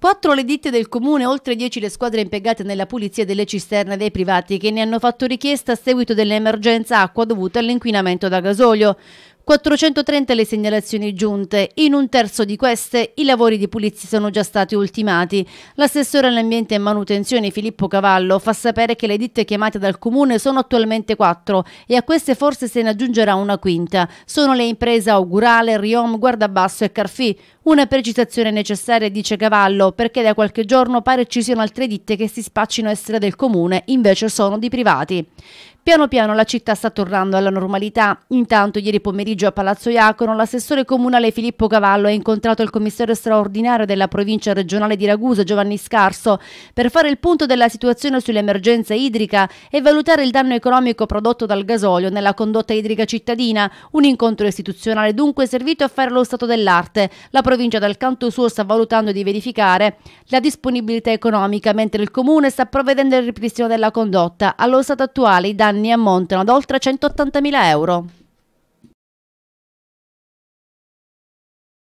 Quattro le ditte del comune, oltre 10 le squadre impiegate nella pulizia delle cisterne dei privati che ne hanno fatto richiesta a seguito dell'emergenza acqua dovuta all'inquinamento da gasolio. 430 le segnalazioni giunte, in un terzo di queste i lavori di pulizia sono già stati ultimati. L'assessore all'ambiente e manutenzione Filippo Cavallo fa sapere che le ditte chiamate dal comune sono attualmente quattro e a queste forse se ne aggiungerà una quinta. Sono le imprese Augurale, Riom, Guardabasso e Carfì. Una precisazione necessaria, dice Cavallo, perché da qualche giorno pare ci siano altre ditte che si spaccino essere del comune, invece sono di privati. Piano piano la città sta tornando alla normalità. Intanto ieri pomeriggio pomeriggio a Palazzo Iacono l'assessore comunale Filippo Cavallo ha incontrato il commissario straordinario della provincia regionale di Ragusa Giovanni Scarso per fare il punto della situazione sull'emergenza idrica e valutare il danno economico prodotto dal gasolio nella condotta idrica cittadina, un incontro istituzionale dunque servito a fare lo stato dell'arte. La provincia dal canto suo sta valutando di verificare la disponibilità economica mentre il comune sta provvedendo al ripristino della condotta. Allo stato attuale i danni ammontano ad oltre 180.000 euro.